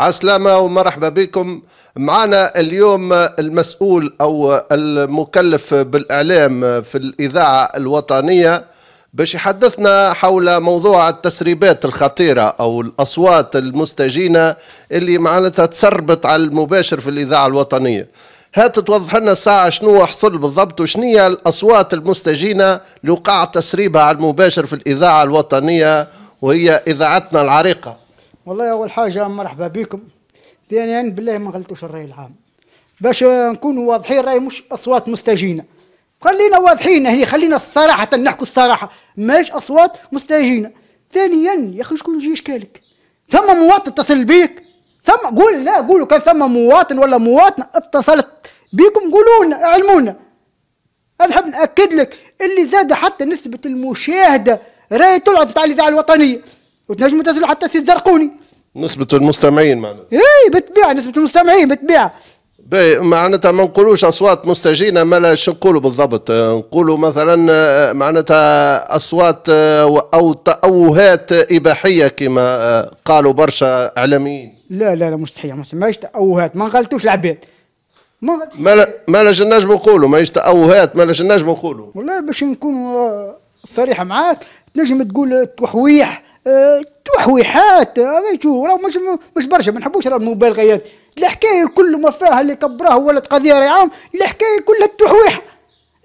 عسلامة ومرحبا بكم معنا اليوم المسؤول أو المكلف بالإعلام في الإذاعة الوطنية باش يحدثنا حول موضوع التسريبات الخطيرة أو الأصوات المستجينة اللي معناتها تسربت على المباشر في الإذاعة الوطنية هات توضح لنا الساعة شنو حصل بالضبط وشنية الأصوات المستجينة اللي وقع تسريبها على المباشر في الإذاعة الوطنية وهي إذاعتنا العريقة والله اول حاجه مرحبا بكم ثانيا بالله ما غلطوش الراي العام باش نكونوا واضحين راهي مش اصوات مستجينه خلينا واضحين هنا خلينا الصراحه نحكوا الصراحه ماش اصوات مستجينه ثانيا يا اخي شكون يجي اشكالك ثم مواطن اتصل بيك ثم قول لا قولوا كان ثم مواطن ولا مواطنه اتصلت بيكم قولوا لنا علمونا نحب ناكد لك اللي زاد حتى نسبه المشاهده راهي طلعت تاع الاذاعه الوطنيه وتنجموا تنزلوا حتى سي الزرقوني نسبة المستمعين معناتها اي بالطبيعة نسبة المستمعين بالطبيعة باهي معناتها ما نقولوش اصوات مستجينه ما شو نقولوا بالضبط نقولوا مثلا معناتها اصوات آه، او تأوهات اباحيه كما آه، قالوا برشا اعلاميين لا لا لا مش صحيح ماهيش تأوهات ما نغلطوش العباد ما ما لاش نجم نقولوا ماهيش تأوهات ما لاش نجم نقولوا والله باش نكون آه، صريح معاك تنجم تقول توحويح توحويحات شو راه مش مش برشا ما نحبوش راه المبالغيات الحكايه كل ما فيها اللي كبره ولا قضيه عام الحكايه كلها التوحويحه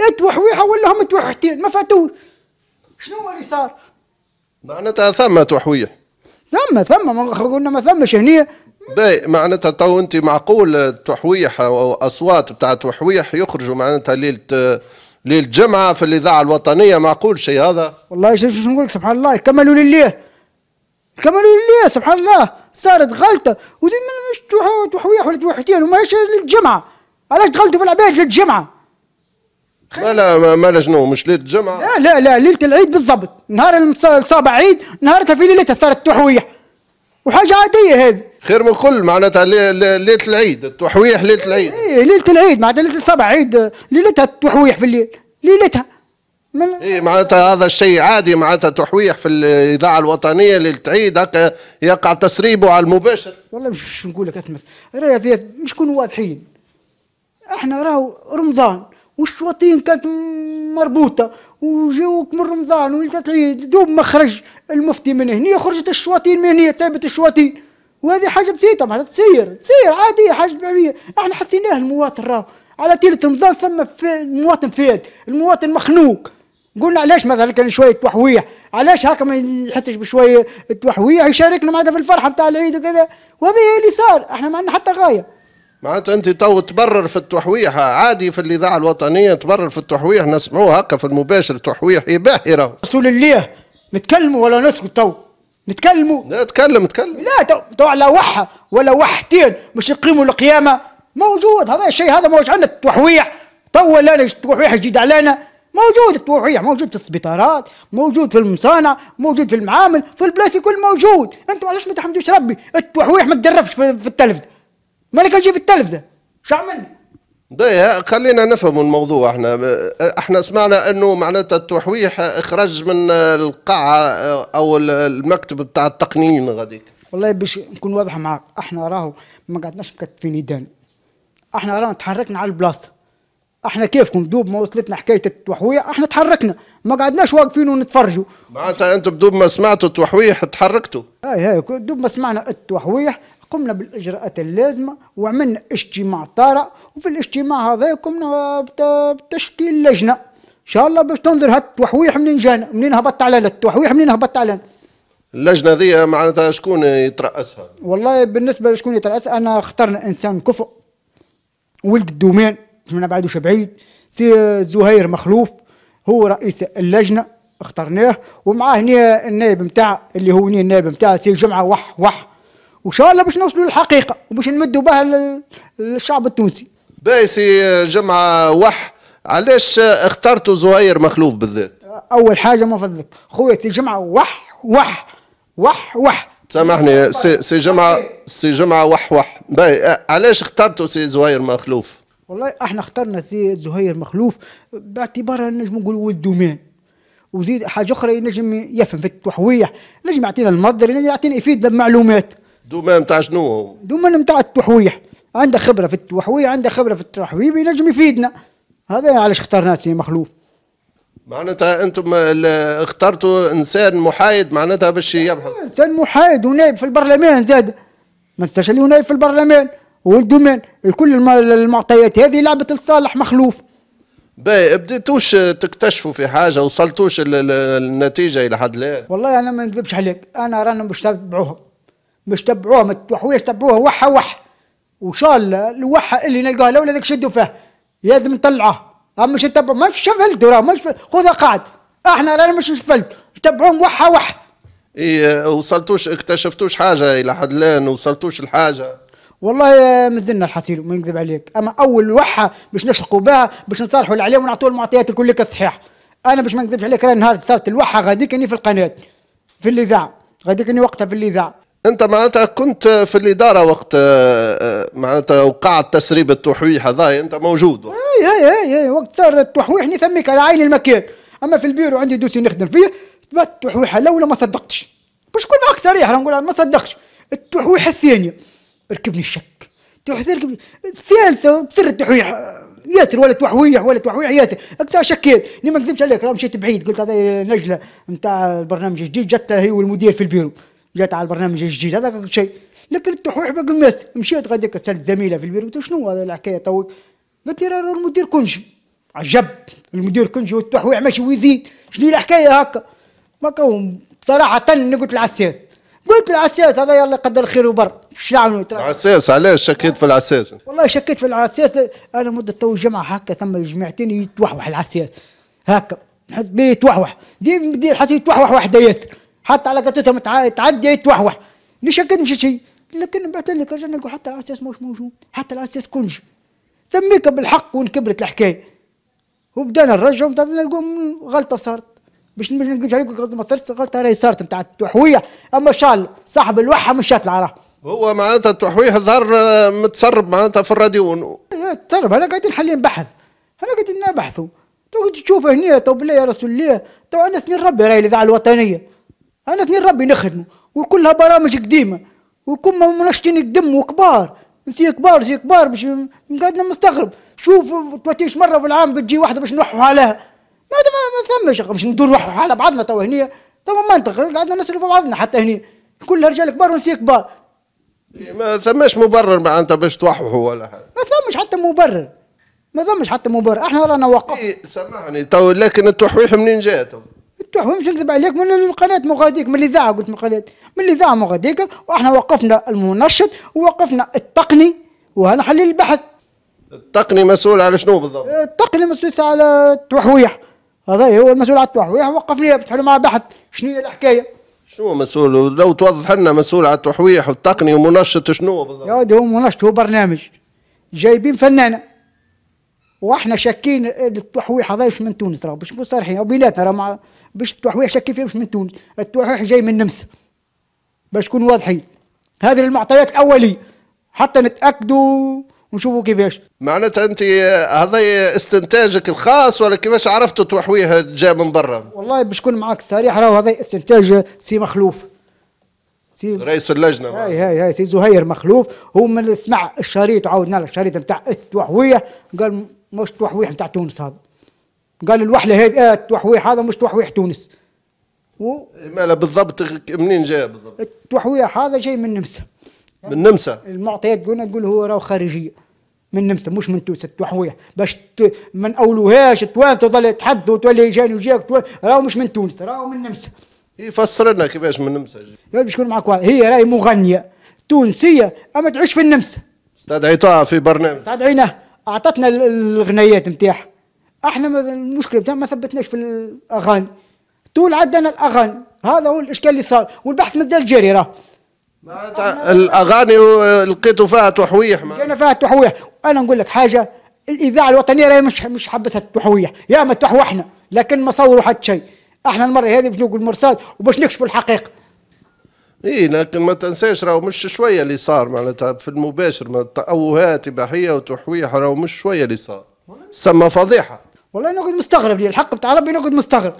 إيه توحويحه ولا هم توحتين ما فاتوش شنو اللي صار؟ معناتها ثم تحويح ثم ثم قلنا ما ثمش هنا باي معناتها تو انت معقول التحويح او اصوات بتاع التحويح يخرجوا معناتها ليله ليله جمعه في الاذاعه الوطنيه معقول شيء هذا والله شوف شو نقول لك سبحان الله كملوا لله كمال لله سبحان الله صارت غلطه وزي مش تحويح ولا توحيتين وماش للجمعه علاش تغلطوا في العباد للجمعه ما لا ما لا شنو مش ليله الجمعه لا لا لا ليله العيد بالضبط نهار الصابع عيد نهارتها في ليلتها صارت تحويح وحاجه عاديه هذه خير من كل معناتها ليله العيد التحويح ليله العيد ايه ليله العيد معناتها ليله الصابع عيد ليلتها التحويح في الليل ليلتها اي معناتها هذا الشيء عادي معناتها تحويح في الاذاعه الوطنيه اللي تعيد هكا يقع تسريبه على المباشر والله مش نقول لك اثمت راهي مش كونوا واضحين احنا راهو رمضان والشواطين كانت مربوطه وجوك من رمضان ولدت دوب ما خرج المفتي من هنا خرجت الشواطين من هنا ثابت الشواطين وهذه حاجه بسيطه معناتها تصير تصير عاديه حاجه طبيعيه احنا حسيناها المواطن راهو على تيلة رمضان ثم في المواطن فاد المواطن مخنوق قلنا علاش مثلا كان شويه وحويه علاش هكا ما يحسش بشويه وحويه يشاركنا معناتها في الفرحه نتاع العيد وكذا وهذا اللي صار احنا ما عندنا حتى غايه معناتها انت تو تبرر في التحويح عادي في الاذاعه الوطنيه تبرر في التحويح نسمعوه هكا في المباشر تحويح يباحي راهو رسول الله نتكلموا ولا نسكت تو نتكلموا لا تكلم تكلم لا تو, تو على وحه ولا وحتين مش يقيموا القيامه موجود هذا الشيء هذا موش عندنا التحويح تو لا التحويح جديد علينا موجود التوعيه موجود في السبيطارات موجود في المصانع موجود في المعامل في البلاس الكل موجود انتم علاش ما تحمدوش ربي التوحويح ما تدرفش في, التلفزه مالك يجي في التلفزه شو عملنا ضيا خلينا نفهموا الموضوع احنا احنا سمعنا انه معناتها التحويح اخرج من القاعه او المكتب بتاع التقنيين غاديك والله باش نكون واضح معاك احنا راهو ما قعدناش مكتفين يدان احنا راهو تحركنا على البلاصه احنا كيفكم دوب ما وصلتنا حكايه التوحويه احنا تحركنا ما قعدناش واقفين ونتفرجوا معناتها انتم بدوب ما سمعتوا التوحويح تحركتوا اي هاي دوب ما سمعنا التوحويح قمنا بالاجراءات اللازمه وعملنا اجتماع طارئ وفي الاجتماع هذا قمنا بتشكيل لجنه ان شاء الله باش تنظر هالتوحويح منين جانا منين هبط علينا التوحويح منين هبط علينا اللجنه ذي معناتها شكون يترأسها؟ والله بالنسبه لشكون يترأسها انا اخترنا انسان كفؤ ولد الدومين ما نبعدوش بعيد سي زهير مخلوف هو رئيس اللجنه اخترناه ومعاه هنا النائب نتاع اللي هو هنا النائب نتاع سي جمعه وح وح وان شاء الله باش نوصلوا للحقيقه وباش نمدوا بها للشعب التونسي باهي سي جمعه وح علاش اخترتوا زهير مخلوف بالذات؟ اول حاجه ما فضلك خويا سي جمعه وح وح وح وح سامحني سي جمعه سي جمعه وح وح باهي علاش اخترتوا سي زهير مخلوف؟ والله احنا اخترنا زيد زهير مخلوف باعتبارها نجم نقول ولد دومين وزيد حاجه اخرى ينجم يفهم في التحويح نجم يعطينا المصدر يعطينا يفيد المعلومات دومان نتاع شنو هو؟ دومان نتاع التحويح عنده خبره في التحويح عنده خبره في التحويح ينجم يفيدنا هذا علاش اخترناه سي مخلوف معناتها انتم اخترتوا انسان محايد معناتها باش يبحث انسان محايد ونائب في البرلمان زاد ما تنساش اللي هو نائب في البرلمان والدومين كل المعطيات هذه لعبه لصالح مخلوف باهي بديتوش تكتشفوا في حاجه وصلتوش النتيجه الى حد الان والله انا ما نكذبش عليك انا رانا مش تبعوهم مش تبعوهم الحوايج تبعوها وحه وح وان شاء الله الوحه اللي نلقاها لولا ذاك شدوا فيه لازم نطلعه اما مش نتبعوا ما شفلت راه مش خذها قاعد احنا رانا مش شفلت تبعوهم وحه وح اي وصلتوش اكتشفتوش حاجه الى حد الان وصلتوش الحاجه والله مازلنا الحصيل ما نكذب عليك اما اول وحه باش نشرقوا بها باش نصالحوا العليم ونعطوا المعطيات لك الصحيح انا باش ما نكذبش عليك راه نهار صارت الوحه غادي اني في القناه في الاذاعه غادي اني وقتها في الاذاعه انت معناتها كنت في الاداره وقت آه، آه، معناتها وقع تسريب التحويح هذا انت موجود اي آه، اي اي وقت صار التحويح نسميك على عين المكان اما في البيرو عندي دوسي نخدم فيه التحويحه الاولى ما صدقتش باش نكون معك صريح نقول ما صدقتش التحويحه الثانيه ركبني الشك تروح ركب ثالثه كثر تحويح ياتر ولا توحويح ولا توحويح ياتر اكثر شكيت اني ما نكذبش عليك راه مشيت بعيد قلت هذا نجله نتاع البرنامج الجديد جات هي والمدير في البيرو جات على البرنامج الجديد هذا شيء لكن التحويح باقي الناس مشيت غادي سالت زميله في البيرو قلت شنو هذا الحكايه تو قالت لي راه المدير كونجي عجب المدير كونجي والتحويح ماشي ويزيد شنو الحكايه هكا ما بصراحه قلت العساس قلت العساس هذا يلا قدر خير وبر شلعنوا يعني؟ العساس علاش شكيت في العساس والله شكيت في العساس انا مده تو جمعه هكا ثم جمعتين يتوحوح العساس هكا نحس بيه يتوحوح ديما ندير يتوحوح وحده ياسر حتى على قطتها تعدي يتوحوح ني شكيت مش شيء لكن بعد لك رجعنا نقول حتى العساس مش موجود حتى العساس كنجي ثميك بالحق وانكبرت الحكايه وبدانا نقول غلطه صارت باش ما نكذبش عليك ما صارت قلت راهي صارت نتاع التحويه اما شال صاحب الوحه مش يطلع راه هو معناتها التحويه ظهر متسرب معناتها في الراديو إيه، تسرب انا قاعدين حاليا نبحث انا قاعدين نبحثوا تو تشوف هنا تو بالله يا رسول الله تو انا سنين ربي راهي الاذاعه الوطنيه انا سنين ربي نخدموا وكلها برامج قديمه وكم منشطين قدم وكبار نسي كبار نسي كبار باش قاعد مستغرب شوف ما مره في العام بتجي واحده باش نوحوا عليها ما ما ثمش باش ندور على بعضنا توا هنا توا منطق قعدنا نسلف بعضنا حتى هنا كل رجال كبار ونسي كبار إيه، ما ثمش مبرر معناتها باش توححوا ولا حاجه ما ثمش حتى مبرر ما ثمش حتى مبرر احنا رانا وقف إيه سامحني تو لكن التحويح منين جاتهم التحويح مش نكذب عليك من القناه مغاديك من الاذاعه قلت من القناه من الاذاعه مغاديك واحنا وقفنا المنشط ووقفنا التقني وهنا حل البحث التقني مسؤول على شنو بالضبط؟ التقني مسؤول على التحويح هذا هو المسؤول على التحويح وقف لي مع بحث شنو هي الحكايه شنو مسؤول لو توضح لنا مسؤول على التحويح والتقني ومنشط شنو بالضبط يا هو منشط هو برنامج جايبين فنانه واحنا شاكين التحويح هذا مش من تونس راه باش نكون صريحين بيناتنا راه باش التحويح شاكين فيه مش من تونس التحويح جاي من النمسا باش نكونوا واضحين هذه المعطيات الاوليه حتى نتاكدوا ونشوفوا كيفاش معناتها انت آه، هذا استنتاجك الخاص ولا كيفاش عرفتوا توحويها جا من برا والله باش نكون معاك صريح راه هذا استنتاج سي مخلوف سي رئيس اللجنه هاي هاي هاي سي زهير مخلوف هو من سمع الشريط عاودنا الشريط نتاع التوحويه قال مش توحويح نتاع تونس هذا قال الوحله هذه آه، التحويح هذا مش توحويح تونس و... مالا بالضبط منين جاء بالضبط؟ التحويح هذا جاي من النمسا من النمسا المعطيات قلنا تقول هو راهو خارجيه من نمسا مش من تونس توحوية باش ت... ما نقولوهاش توان تظل تحد وتولي جاني وجاك تولي... راهو مش من تونس راهو من نمسا يفسر لنا كيفاش من النمسا باش نكون معك واضح هي راهي مغنية تونسية أما تعيش في النمسا استدعيتها في برنامج استدعيناها أعطتنا الغنيات نتاعها احنا المشكلة ما ثبتناش في الأغاني طول عدنا الأغاني هذا هو الإشكال اللي صار والبحث مازال جاري راه الاغاني آه، لقيتوا فيها تحويح ما لقينا فيها تحويح انا نقول لك حاجه الاذاعه الوطنيه راهي مش مش حبسها التحويه يا ما تحوحنا لكن ما صوروا حتى شيء احنا المره هذه باش نقول وباش نكشفوا الحقيقه اي لكن ما تنساش راهو مش شويه اللي صار معناتها في المباشر ما تأوهات اباحيه وتحويح راهو مش شويه اللي صار سما فضيحه والله نقعد مستغرب لي الحق بتاع ربي نقعد مستغرب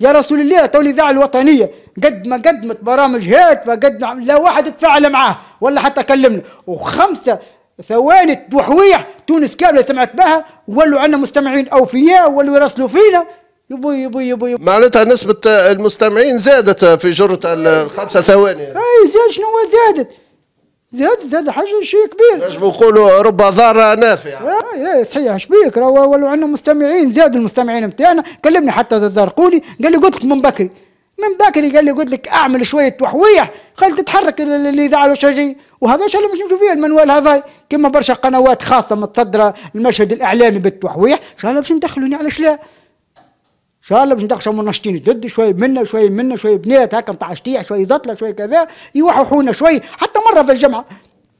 يا رسول الله تو الاذاعه الوطنيه قد ما قدمت برامج هاتفه قد لا واحد تفاعل معاه ولا حتى كلمنا وخمسه ثواني وحوية تونس كامله سمعت بها ولوا عندنا مستمعين اوفياء ولوا يرسلوا فينا يبوي يبوي يبوي معناتها نسبة المستمعين زادت في جرة الخمسة ثواني اي زاد شنو زادت زاد زاد حاجه شيء كبير نجم نقولوا رب ضاره نافع اي صحيح اش راهو ولو عندنا مستمعين زادوا المستمعين نتاعنا كلمني حتى الزرقولي قال لي قلت لك من بكري من باكر قال لي قلت لك اعمل شويه وحويه خلت تتحرك الاذاعه الوشاجي وهذا الشيء اللي مش نشوف فيه المنوال هذا كما برشا قنوات خاصه متصدره المشهد الاعلامي بالتوحويح ان شاء الله باش ندخلوني علاش لا ان شاء الله باش ندخلوا منشطين جد شويه منا شويه منا شويه بنات هكا نتاع شويه زطله شويه كذا يوحوحونا شويه حتى مره في الجمعه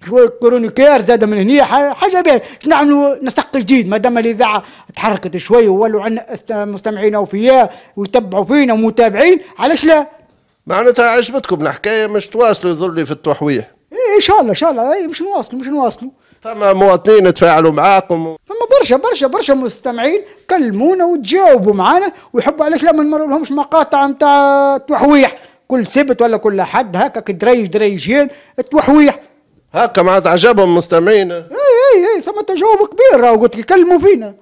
شوي كرونيكير زاد من هنا حاجه باهيه نعملوا نسق جديد ما دام الاذاعه تحركت شوي وولوا عندنا مستمعين اوفياء ويتبعوا فينا ومتابعين علاش لا؟ معناتها عجبتكم الحكايه مش تواصلوا يظل لي في التحويح ايه ان شاء الله ان شاء الله ايه مش نواصلوا مش نواصلوا فما مواطنين تفاعلوا معاكم و... فما برشا برشا برشا مستمعين كلمونا وتجاوبوا معانا ويحبوا علاش لا ما نمروا لهمش مقاطع نتاع التحويح كل سبت ولا كل حد هكاك دريج دريجين التحويح هكا معناتها عجبهم مستمعينا اي اي اي ثم تجاوب كبير راهو قلت لك كلموا فينا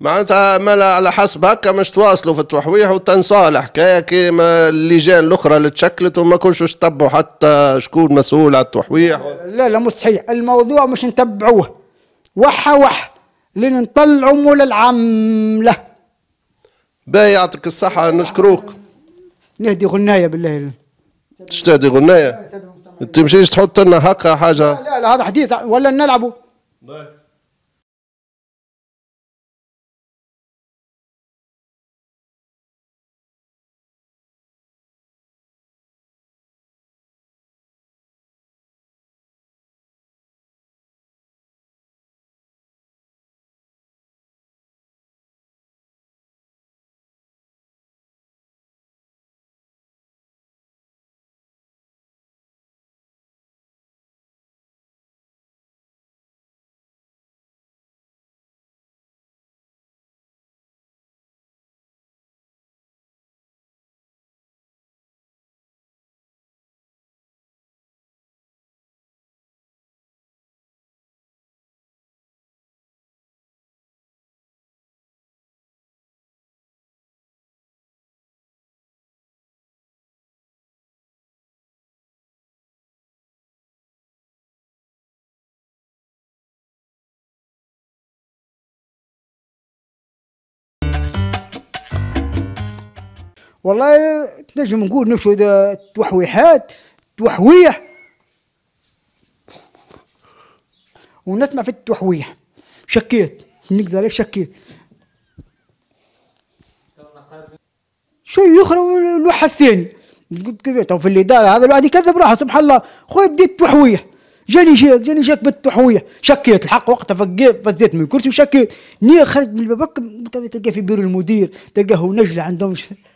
معناتها مالا على حسب هكا مش تواصلوا في التحويح وتنصال الحكايه كيما اللجان الاخرى اللي تشكلت وما كنتش تتبعوا حتى شكون مسؤول على التحويح لا لا مش صحيح الموضوع مش نتبعوه وحا وح لين نطلعوا مول العمله باهي يعطيك الصحه نشكروك نهدي غنايه بالله شتهدي غنايه تمشيش تحط لنا هكا حاجه لا لا هذا حديث ولا نلعبه والله تنجم نقول نشهد توحويحات توحويح ونسمع في التوحويح شكيت نقدر عليك شكيت شيء يخرى الواحد الثاني طب في الاداره هذا الواحد يكذب راحه سبحان الله خويا بديت توحويح جاني شيك جاني شيك بالتحويه شكيت الحق وقتها فقيت فزيت من الكرسي وشكيت ني خرجت من الباب تلقاه في بيرو المدير تلقاه نجله عندهم